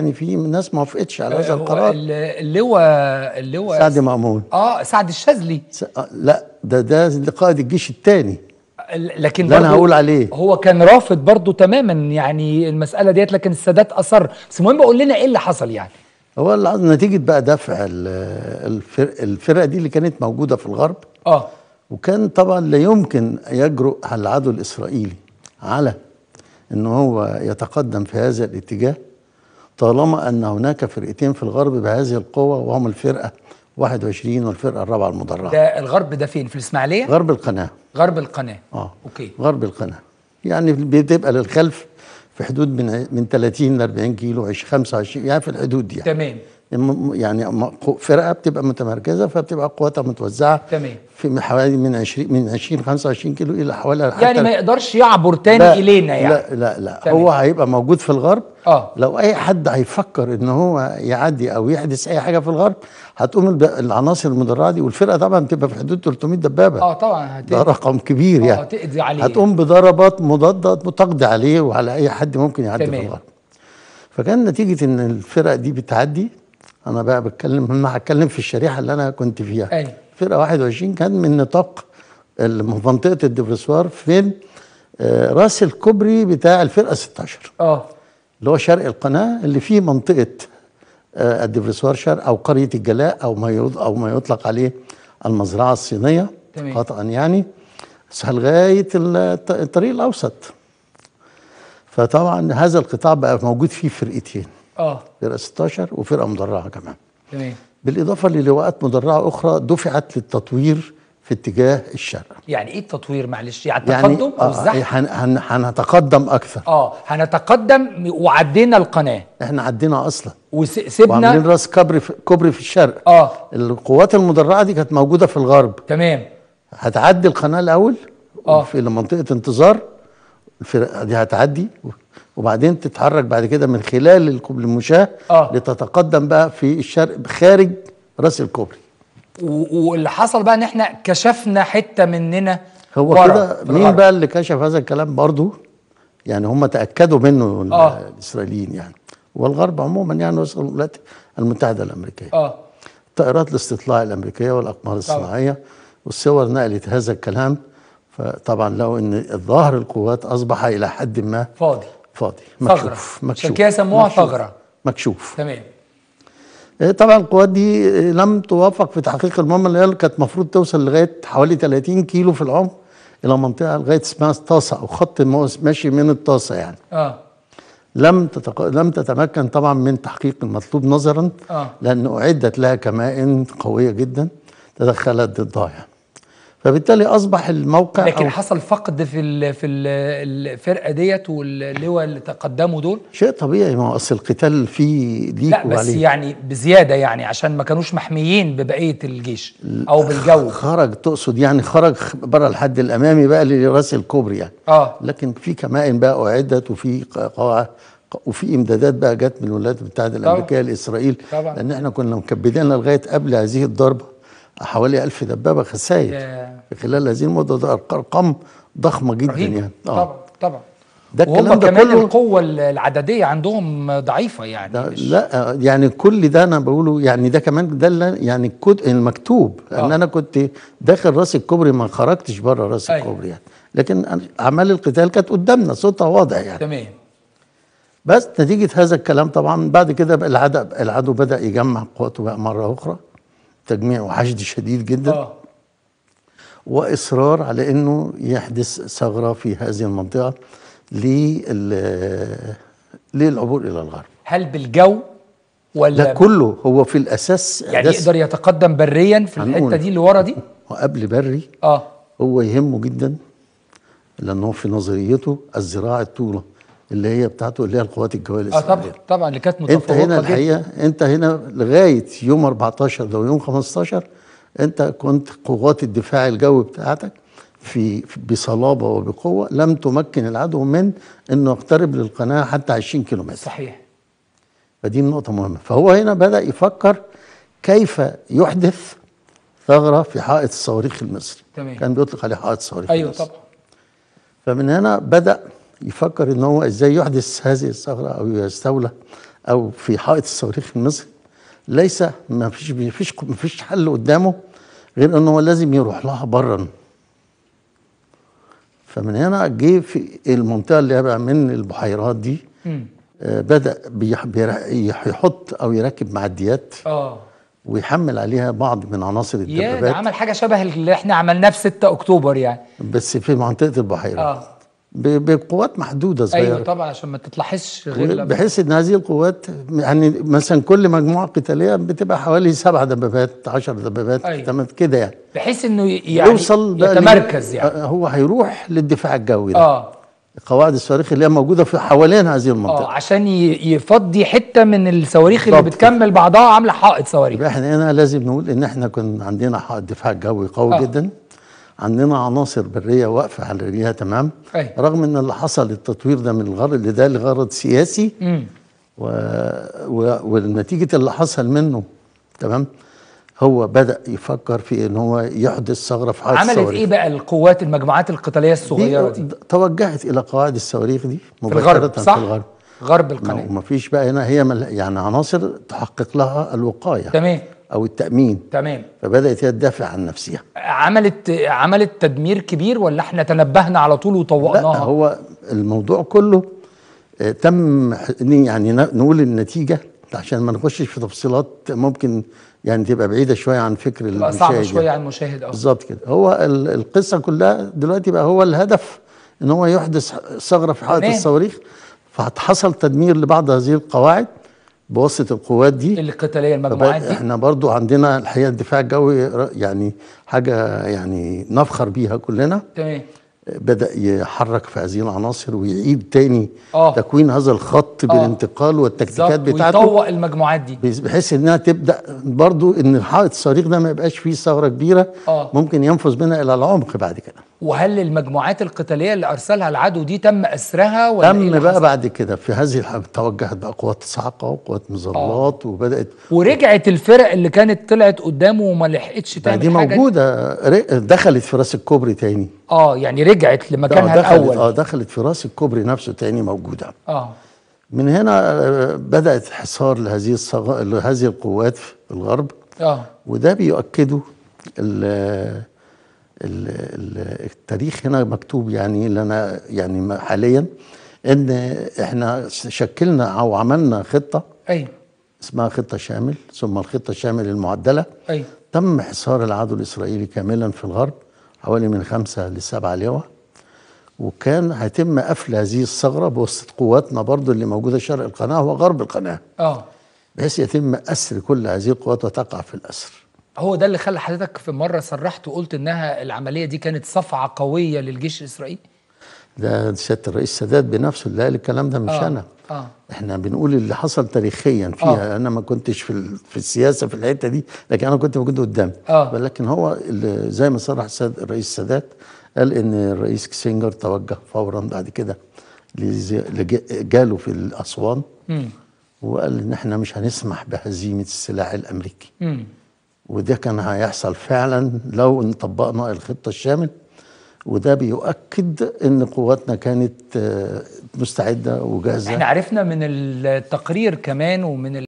يعني في ناس ما وافقتش على هذا القرار اللواء اللواء سعد مأمون اه سعد الشاذلي س... آه، لا ده ده قائد الجيش الثاني لكن اللي انا هقول عليه هو كان رافض برضه تماما يعني المساله ديت لكن السادات اصر بس المهم قول لنا ايه اللي حصل يعني هو نتيجه بقى دفع الفرق الفرقه دي اللي كانت موجوده في الغرب اه وكان طبعا لا يمكن يجرؤ العدو الاسرائيلي على ان هو يتقدم في هذا الاتجاه طالما أن هناك فرقتين في الغرب بهذه القوة وهم الفرقة 21 والفرقة الرابعة المدرعة ده الغرب ده فين في الإسماعيلية؟ غرب القناة غرب القناة اه اوكي غرب القناة يعني بتبقى للخلف في حدود من من 30 ل 40 كيلو 25 يعني في الحدود دي يعني. تمام يعني فرقه بتبقى متمركزه فبتبقى قوتها متوزعه تمام في حوالي من 20 من 20 25 كيلو الى حوالي يعني ما يقدرش يعبر تاني لا الينا يعني لا لا لا تمام. هو هيبقى موجود في الغرب اه لو اي حد هيفكر ان هو يعدي او يحدث اي حاجه في الغرب هتقوم العناصر المدرعه دي والفرقه طبعا بتبقى في حدود 300 دبابه اه طبعا هتقضي ده رقم كبير آه، يعني هتقضي عليه هتقوم بضربات مضاده تقضي عليه وعلى اي حد ممكن يعدي تمام. في الغرب فكان نتيجه ان الفرق دي بتعدي انا بقى بتكلم ما هتكلم في الشريحه اللي انا كنت فيها أي. أيوة. فرقه 21 كان من نطاق منطقه الدبرسوار فين آه، راس الكوبري بتاع الفرقه 16 اه اللي هو شرق القناه اللي فيه منطقه آه، الدبرسوار شرق او قريه الجلاء او ما او ما يطلق عليه المزرعه الصينيه تمام. قطعا يعني لغايه الطريق الاوسط فطبعا هذا القطاع بقى موجود فيه فرقتين اه فرقه 16 وفرقه مدرعه كمان تمام بالاضافه للواءات مدرعه اخرى دفعت للتطوير في اتجاه الشرق يعني ايه التطوير معلش يعني, يعني التقدم يعني آه، او الزحف آه، هن هن هنتقدم اكثر اه هنتقدم وعدينا القناه احنا عدينا اصلا وسيبنا وعاملين راس كبري في كوبري في الشرق اه القوات المدرعه دي كانت موجوده في الغرب تمام هتعدي القناه الاول اه في منطقه انتظار الفرقه دي هتعدي وبعدين تتحرك بعد كده من خلال الكوبري المشاه آه. لتتقدم بقى في الشرق خارج راس الكوبري واللي حصل بقى ان احنا كشفنا حته مننا هو كده مين بقى اللي كشف هذا الكلام برضو يعني هم تاكدوا منه آه. الاسرائيليين يعني والغرب عموما يعني وسط الولايات المتحده الامريكيه اه طائرات الاستطلاع الامريكيه والاقمار الصناعيه والصور نقلت هذا الكلام فطبعا لو ان الظهر القوات اصبح الى حد ما فاضي فاضي مكشوف ثغره عشان كده سموها ثغره مكشوف تمام إيه، طبعا القوات دي إيه، لم توافق في تحقيق المهمه اللي هي كانت المفروض توصل لغايه حوالي 30 كيلو في العمر الى منطقه لغايه اسمها الطاسه او خط ماشي من الطاسه يعني اه لم تتق... لم تتمكن طبعا من تحقيق المطلوب نظرا آه. لان اعدت لها كمائن قويه جدا تدخلت ضدها يعني فبالتالي اصبح الموقع لكن حصل فقد في الـ في الـ الفرقه ديت واللواء اللي تقدموا دول شيء طبيعي ما هو اصل القتال فيه ليك لا بس وعليه. يعني بزياده يعني عشان ما كانوش محميين ببقيه الجيش او بالجو خرج تقصد يعني خرج بره الحد الامامي بقى لراس الكوبري يعني اه لكن في كمائن بقى اعدت وفي قواعد وفي امدادات بقى جت من الولايات المتحده الامريكيه لاسرائيل طبعا لان احنا كنا مكبدين لغايه قبل هذه الضربه حوالي ألف دبابة خسائر في خلال هذه المدة ده أرقام ضخمة جدا رهيب. يعني آه. طبعا طبعا ده الكلام ده كمان كله القوة العددية عندهم ضعيفة يعني ده مش لا يعني كل ده أنا بقوله يعني ده كمان ده اللي يعني المكتوب آه. أن أنا كنت داخل راس الكوبري ما خرجتش بره راس أيوة. الكوبري يعني لكن أعمال القتال كانت قدامنا صوتها واضح يعني تمام بس نتيجة هذا الكلام طبعا بعد كده العدو العدو بدأ يجمع قواته بقى مرة أخرى تجميع وحشد شديد جدا آه. واصرار على انه يحدث ثغره في هذه المنطقه لل للعبور الى الغرب هل بالجو ولا لا كله هو في الاساس يعني يقدر يتقدم بريا في الحته دي اللي ورا دي وقبل بري اه هو يهمه جدا لانه في نظريته الزراعه الطوله اللي هي بتاعته اللي هي القوات الجويه آه، الاسرائيليه اه طبعا طبعا اللي كانت متفوقه انت هنا الحقيقه جداً. انت هنا لغايه يوم 14 او يوم 15 انت كنت قوات الدفاع الجوي بتاعتك في بصلابه وبقوه لم تمكن العدو من انه يقترب للقناه حتى 20 كيلو متر صحيح فدي نقطه مهمه فهو هنا بدا يفكر كيف يحدث ثغره في حائط الصواريخ المصري تمام كان بيطلق عليه حائط صواريخ ايوه المصري. طبعا فمن هنا بدا يفكر ان هو ازاي يحدث هذه الثغره او يستولى او في حائط الصواريخ المصري ليس ما فيش ما فيش ما فيش حل قدامه غير ان هو لازم يروح لها برا فمن هنا جه في المنطقه اللي بقى من البحيرات دي آه بدا يحط او يركب معديات اه ويحمل عليها بعض من عناصر الدبابات عمل حاجه شبه اللي احنا عملناه في 6 اكتوبر يعني بس في منطقه البحيرات آه. بقوات محدوده أيوة صغيره ايوه طبعا عشان ما تتلاحظش غير بحيث ان هذه القوات يعني مثلا كل مجموعه قتاليه بتبقى حوالي سبع دبابات 10 دبابات أيوة. كده يعني بحيث انه يعني يوصل يتمركز يعني آه، هو هيروح للدفاع الجوي ده اه قواعد الصواريخ اللي هي موجوده في حوالين هذه آه، المنطقه اه عشان يفضي حته من الصواريخ اللي بتكمل بعضها عامله حائط صواريخ احنا هنا لازم نقول ان احنا كنا عندنا حائط دفاع جوي قوي آه. جدا عندنا عناصر بريه واقفه على رجليها تمام أي. رغم ان اللي حصل التطوير ده من الغرض ده لغرض سياسي و... و... ونتيجه اللي حصل منه تمام هو بدا يفكر في ان هو يحدث ثغره في حائط عملت الصواريخ. ايه بقى القوات المجموعات القتاليه الصغيره دي, دي؟ توجهت الى قواعد الصواريخ دي مباشره في الغرب, صح؟ في الغرب. غرب القناه ومفيش بقى هنا هي مل... يعني عناصر تحقق لها الوقايه تمام او التامين تمام فبدات هي تدافع عن نفسها عملت عملت تدمير كبير ولا احنا تنبهنا على طول وطوقناها لا هو الموضوع كله آه، تم يعني نقول النتيجه عشان ما نخشش في تفصيلات ممكن يعني تبقى بعيده شويه عن فكر المشاهد صعبه يعني. شويه عن المشاهد اه بالظبط كده هو القصه كلها دلوقتي بقى هو الهدف ان هو يحدث ثغره في حائط الصواريخ فحصل تدمير لبعض هذه القواعد بواسطه القوات دي القتاليه المجموعات دي احنا برضو عندنا الحقيقه الدفاع الجوي يعني حاجه يعني نفخر بيها كلنا تمام بدا يحرك في هذه العناصر ويعيد تاني أوه. تكوين هذا الخط أوه. بالانتقال والتكتيكات بتاعته ويطوق المجموعات دي بحيث انها تبدا برضو ان الحائط الصريخ ده ما يبقاش فيه ثغره كبيره أوه. ممكن ينفذ منها الى العمق بعد كده وهل المجموعات القتاليه اللي ارسلها العدو دي تم اسرها ولا إيه تم إيه بقى بعد كده في هذه الحرب توجهت بقى قوات صاعقه وقوات مظلات آه. وبدات ورجعت الفرق اللي كانت طلعت قدامه وما لحقتش تعمل دي حاجة موجوده دخلت في راس الكوبري تاني اه يعني رجعت لمكانها آه دخلت الاول اه دخلت في راس الكوبري نفسه تاني موجوده اه من هنا آه، بدات حصار لهذه الصغ... لهذه القوات في الغرب اه وده بيؤكده التاريخ هنا مكتوب يعني لنا يعني حاليا ان احنا شكلنا او عملنا خطه ايوه اسمها خطه شامل ثم الخطه الشامل المعدله ايوه تم حصار العدو الاسرائيلي كاملا في الغرب حوالي من خمسه لسبعه لواء وكان هيتم قفل هذه الثغره بواسطه قواتنا برضو اللي موجوده شرق القناه وغرب القناه اه بحيث يتم اسر كل هذه القوات وتقع في الاسر هو ده اللي خلى حضرتك في مره صرحت وقلت انها العمليه دي كانت صفعه قويه للجيش الاسرائيلي ده سياده الرئيس السادات بنفسه اللي قال الكلام ده مش آه. انا آه. احنا بنقول اللي حصل تاريخيا فيها آه. انا ما كنتش في في السياسه في الحته دي لكن انا كنت موجود قدام آه. ولكن هو زي ما صرح الرئيس السادات قال ان الرئيس كسينجر توجه فورا بعد كده جاله في الاسوان وقال ان احنا مش هنسمح بهزيمه السلاح الامريكي م. وده كان هيحصل فعلا لو طبقنا الخطة الشامل وده بيؤكد ان قواتنا كانت آه، مستعده وجاهزه احنا عرفنا من التقرير كمان ومن